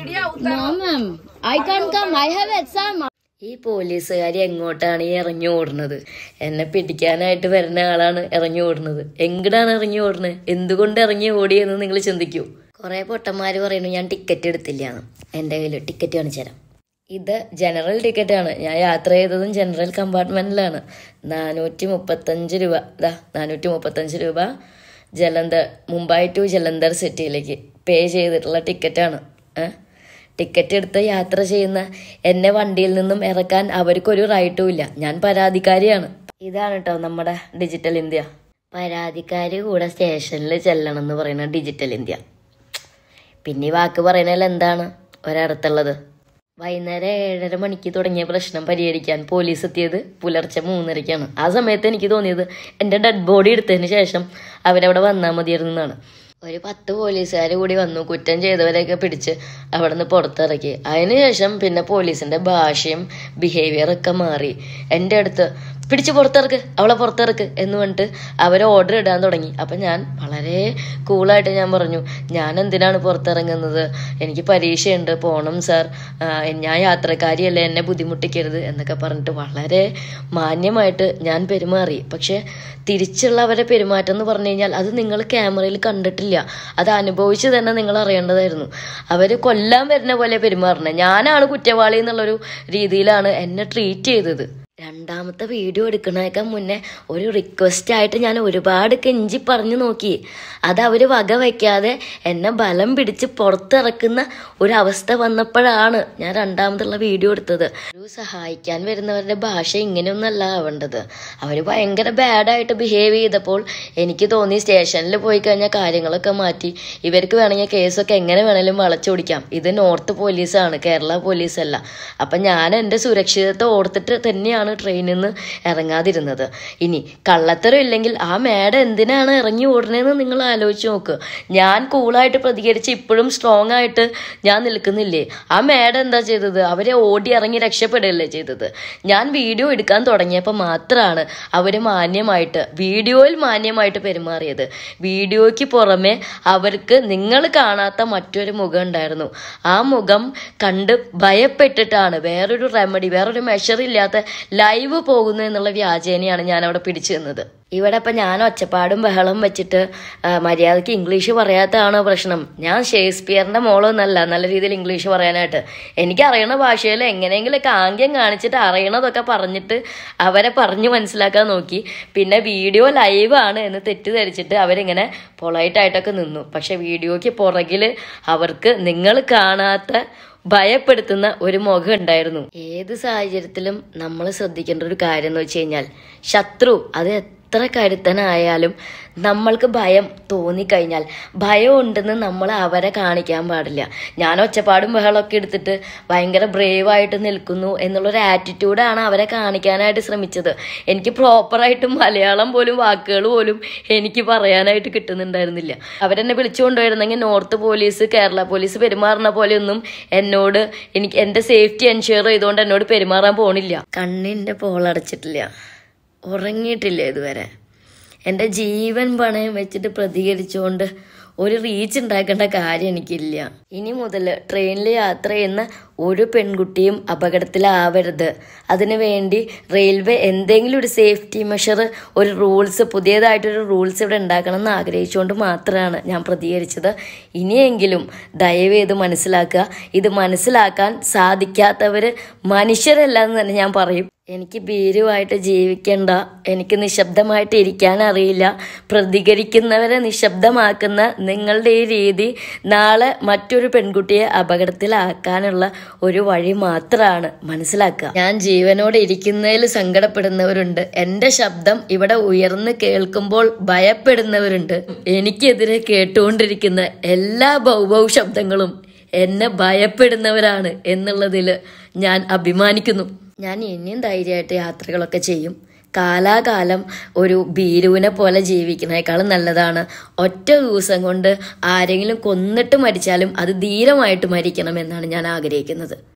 I come I have ഈ പോലീസുകാർ എങ്ങോട്ടാണ് ഈ ഇറങ്ങി ഓടുന്നത് എന്നെ പിടിക്കാനായിട്ട് വരുന്ന ആളാണ് ഇറങ്ങി ഓടുന്നത് എങ്ങടാണ് ഇറങ്ങി ഓടുന്നത് എന്തുകൊണ്ട് ഇറങ്ങി ഓടിയെന്ന് നിങ്ങൾ ചിന്തിക്കൂ കുറെ പൊട്ടന്മാർ പറയുന്നു ഞാൻ ടിക്കറ്റ് എടുത്തില്ല എന്റെ എൻ്റെ കയ്യിൽ ടിക്കറ്റ് കാണിച്ചു തരാം ഇത് ജനറൽ ടിക്കറ്റാണ് ഞാൻ യാത്ര ചെയ്തതും ജനറൽ കമ്പാർട്ട്മെന്റിലാണ് നാനൂറ്റി മുപ്പത്തഞ്ച് രൂപ ഇതാ നാനൂറ്റി മുപ്പത്തഞ്ച് രൂപ ജലന്ധർ മുംബൈ ടു ജലന്ധർ സിറ്റിയിലേക്ക് പേ ചെയ്തിട്ടുള്ള ടിക്കറ്റാണ് ഏഹ് ടിക്കറ്റ് എടുത്ത് യാത്ര ചെയ്യുന്ന എന്നെ വണ്ടിയിൽ നിന്നും ഇറക്കാൻ അവർക്കൊരു റൈറ്റും ഇല്ല ഞാൻ പരാതിക്കാരിയാണ് ഇതാണ് കേട്ടോ നമ്മുടെ ഡിജിറ്റൽ ഇന്ത്യ പരാതിക്കാരി കൂടെ സ്റ്റേഷനിൽ ചെല്ലണം എന്ന് പറയുന്ന ഡിജിറ്റൽ ഇന്ത്യ പിന്നെ ഈ വാക്ക് പറയുന്നതിൽ എന്താണ് ഒരടുത്തുള്ളത് വൈകുന്നേരം ഏഴര മണിക്ക് തുടങ്ങിയ പ്രശ്നം പരിഹരിക്കാൻ പോലീസ് എത്തിയത് പുലർച്ചെ മൂന്നരയ്ക്കാണ് ആ സമയത്ത് എനിക്ക് തോന്നിയത് എൻ്റെ ഡെഡ് ബോഡി എടുത്തതിന് ശേഷം അവരവിടെ വന്നാൽ മതിയായിരുന്നു എന്നാണ് ഒരു പത്ത് പോലീസുകാർ കൂടി വന്നു കുറ്റം ചെയ്തവരെയൊക്കെ പിടിച്ച് അവിടെ നിന്ന് പുറത്തിറക്കി അതിനുശേഷം പിന്നെ പോലീസിന്റെ ഭാഷയും ബിഹേവിയറൊക്കെ മാറി എൻ്റെ അടുത്ത് പിടിച്ച് പുറത്തിറക്ക് അവളെ പുറത്തിറക്ക് എന്ന് പറഞ്ഞിട്ട് അവർ ഓർഡർ ഇടാൻ തുടങ്ങി അപ്പം ഞാൻ വളരെ കൂളായിട്ട് ഞാൻ പറഞ്ഞു ഞാൻ എന്തിനാണ് പുറത്തിറങ്ങുന്നത് എനിക്ക് പരീക്ഷയുണ്ട് പോകണം സാർ ഞാൻ യാത്രക്കാരിയല്ലേ എന്നെ ബുദ്ധിമുട്ടിക്കരുത് എന്നൊക്കെ പറഞ്ഞിട്ട് വളരെ മാന്യമായിട്ട് ഞാൻ പെരുമാറി പക്ഷേ തിരിച്ചുള്ളവരെ പെരുമാറ്റം എന്ന് പറഞ്ഞു കഴിഞ്ഞാൽ അത് നിങ്ങൾ ക്യാമറയിൽ കണ്ടിട്ടില്ല അത് അനുഭവിച്ച് തന്നെ നിങ്ങൾ അറിയേണ്ടതായിരുന്നു അവർ കൊല്ലാൻ വരുന്ന പോലെ പെരുമാറണേ ഞാനാണ് കുറ്റവാളി എന്നുള്ളൊരു രീതിയിലാണ് എന്നെ ട്രീറ്റ് ചെയ്തത് രണ്ടാമത്തെ വീഡിയോ എടുക്കുന്നതിനേക്കാൾ മുന്നേ ഒരു റിക്വസ്റ്റ് ആയിട്ട് ഞാൻ ഒരുപാട് കെഞ്ചി പറഞ്ഞു നോക്കി അത് അവർ വക വയ്ക്കാതെ എന്നെ ബലം പിടിച്ച് പുറത്തിറക്കുന്ന ഒരവസ്ഥ വന്നപ്പോഴാണ് ഞാൻ രണ്ടാമതുള്ള വീഡിയോ എടുത്തത് ഒരു സഹായിക്കാൻ വരുന്നവരുടെ ഭാഷ ഇങ്ങനെയൊന്നല്ല ആവേണ്ടത് അവർ ഭയങ്കര ബാഡായിട്ട് ബിഹേവ് ചെയ്തപ്പോൾ എനിക്ക് തോന്നി സ്റ്റേഷനിൽ പോയി കഴിഞ്ഞാൽ കാര്യങ്ങളൊക്കെ മാറ്റി ഇവർക്ക് വേണമെങ്കിൽ കേസൊക്കെ എങ്ങനെ വേണമെങ്കിലും വളച്ചൊടിക്കാം ഇത് നോർത്ത് പോലീസാണ് കേരള പോലീസല്ല അപ്പം ഞാൻ എൻ്റെ സുരക്ഷിതത്വം ഓർത്തിട്ട് തന്നെയാണ് ട്രെയിനിൽ നിന്ന് ഇറങ്ങാതിരുന്നത് ഇനി കള്ളത്തരം ഇല്ലെങ്കിൽ ആ മേഡം എന്തിനാണ് ഇറങ്ങി ഓടണേന്ന് നിങ്ങൾ ആലോചിച്ച് നോക്ക് ഞാൻ കൂളായിട്ട് പ്രതികരിച്ച് ഇപ്പോഴും സ്ട്രോങ് ആയിട്ട് ഞാൻ നിൽക്കുന്നില്ലേ ആ മേഡം എന്താ ചെയ്തത് അവരെ ഓടി ഇറങ്ങി രക്ഷപ്പെടുകയല്ലേ ചെയ്തത് ഞാൻ വീഡിയോ എടുക്കാൻ തുടങ്ങിയപ്പോൾ മാത്രമാണ് അവർ മാന്യമായിട്ട് വീഡിയോയിൽ മാന്യമായിട്ട് പെരുമാറിയത് വീഡിയോയ്ക്ക് പുറമെ അവർക്ക് നിങ്ങൾ കാണാത്ത മറ്റൊരു മുഖം ഉണ്ടായിരുന്നു ആ മുഖം കണ്ട് ഭയപ്പെട്ടിട്ടാണ് വേറൊരു റെമഡി വേറൊരു മെഷർ ഇല്ലാത്ത ലൈവ് പോകുന്നു എന്നുള്ള വ്യാജേനയാണ് ഞാൻ അവിടെ പിടിച്ചു തന്നത് ഇവിടെ ഇപ്പം ഞാൻ ഒച്ചപ്പാടും ബഹളം വെച്ചിട്ട് മര്യാദയ്ക്ക് ഇംഗ്ലീഷ് പറയാത്തതാണ് പ്രശ്നം ഞാൻ ഷേക്സ്പിയറിൻ്റെ മോളൊന്നല്ല നല്ല രീതിയിൽ ഇംഗ്ലീഷ് പറയാനായിട്ട് എനിക്ക് അറിയണ ഭാഷയിൽ എങ്ങനെയെങ്കിലും ആംഗ്യം കാണിച്ചിട്ട് അറിയണതൊക്കെ പറഞ്ഞിട്ട് അവരെ പറഞ്ഞു മനസ്സിലാക്കാൻ നോക്കി പിന്നെ വീഡിയോ ലൈവ് ആണ് എന്ന് തെറ്റിദ്ധരിച്ചിട്ട് അവരിങ്ങനെ പൊളൈറ്റായിട്ടൊക്കെ നിന്നു പക്ഷേ വീഡിയോയ്ക്ക് പുറകിൽ അവർക്ക് നിങ്ങൾ കാണാത്ത ഭയപ്പെടുത്തുന്ന ഒരു മുഖം ഉണ്ടായിരുന്നു ഏത് സാഹചര്യത്തിലും നമ്മൾ ശ്രദ്ധിക്കേണ്ട ഒരു കാര്യം എന്ന് വെച്ച് കഴിഞ്ഞാൽ ശത്രു അത് എത്ര കരുത്തനായാലും നമ്മൾക്ക് ഭയം തോന്നിക്കഴിഞ്ഞാൽ ഭയം ഉണ്ടെന്ന് നമ്മൾ അവരെ കാണിക്കാൻ പാടില്ല ഞാൻ ഒച്ചപ്പാടും ബഹളമൊക്കെ എടുത്തിട്ട് ഭയങ്കര ബ്രേവായിട്ട് നിൽക്കുന്നു എന്നുള്ളൊരു ആറ്റിറ്റ്യൂഡാണ് അവരെ കാണിക്കാനായിട്ട് ശ്രമിച്ചത് എനിക്ക് പ്രോപ്പറായിട്ട് മലയാളം പോലും വാക്കുകൾ പോലും എനിക്ക് പറയാനായിട്ട് കിട്ടുന്നുണ്ടായിരുന്നില്ല അവരെന്നെ വിളിച്ചുകൊണ്ടുവരുന്നെങ്കിൽ നോർത്ത് പോലീസ് കേരള പോലീസ് പെരുമാറുന്ന പോലെയൊന്നും എന്നോട് എനിക്ക് എൻ്റെ സേഫ്റ്റി എൻഷുർ ചെയ്തുകൊണ്ട് എന്നോട് പെരുമാറാൻ പോണില്ല കണ്ണിൻ്റെ പോളടച്ചിട്ടില്ല ഉറങ്ങിയിട്ടില്ല ഇതുവരെ എൻ്റെ ജീവൻ പണയം വെച്ചിട്ട് പ്രതികരിച്ചുകൊണ്ട് ഒരു റീച്ച് ഉണ്ടാക്കേണ്ട കാര്യം എനിക്കില്ല ഇനി മുതൽ ട്രെയിനിൽ യാത്ര ചെയ്യുന്ന ഒരു പെൺകുട്ടിയും അപകടത്തിലാവരുത് വേണ്ടി റെയിൽവേ എന്തെങ്കിലും ഒരു സേഫ്റ്റി മെഷർ ഒരു റൂൾസ് പുതിയതായിട്ടൊരു റൂൾസ് ഇവിടെ ഉണ്ടാക്കണം എന്ന് ആഗ്രഹിച്ചുകൊണ്ട് മാത്രമാണ് ഞാൻ പ്രതികരിച്ചത് ഇനിയെങ്കിലും ദയവ് ഇത് മനസ്സിലാക്കുക ഇത് മനസ്സിലാക്കാൻ സാധിക്കാത്തവർ മനുഷ്യരല്ല എന്ന് തന്നെ ഞാൻ പറയും എനിക്ക് ഭീരുവായിട്ട് ജീവിക്കണ്ട എനിക്ക് നിശബ്ദമായിട്ട് ഇരിക്കാൻ അറിയില്ല പ്രതികരിക്കുന്നവരെ നിശബ്ദമാക്കുന്ന നിങ്ങളുടെ ഈ രീതി നാളെ മറ്റൊരു പെൺകുട്ടിയെ അപകടത്തിലാക്കാനുള്ള ഒരു വഴി മാത്രമാണ് മനസ്സിലാക്കുക ഞാൻ ജീവനോടെ ഇരിക്കുന്നതിൽ സങ്കടപ്പെടുന്നവരുണ്ട് എൻ്റെ ശബ്ദം ഇവിടെ ഉയർന്ന് കേൾക്കുമ്പോൾ ഭയപ്പെടുന്നവരുണ്ട് എനിക്കെതിരെ കേട്ടുകൊണ്ടിരിക്കുന്ന എല്ലാ ബൗബൗ ശബ്ദങ്ങളും എന്നെ ഭയപ്പെടുന്നവരാണ് എന്നുള്ളതിൽ ഞാൻ അഭിമാനിക്കുന്നു ഞാൻ ഇനിയും ധൈര്യമായിട്ട് യാത്രകളൊക്കെ ചെയ്യും കാലാകാലം ഒരു ഭീരുവിനെ പോലെ ജീവിക്കുന്നതിനേക്കാളും നല്ലതാണ് ഒറ്റ ദിവസം കൊണ്ട് ആരെങ്കിലും കൊന്നിട്ട് മരിച്ചാലും അത് ധീരമായിട്ട് മരിക്കണം എന്നാണ് ഞാൻ ആഗ്രഹിക്കുന്നത്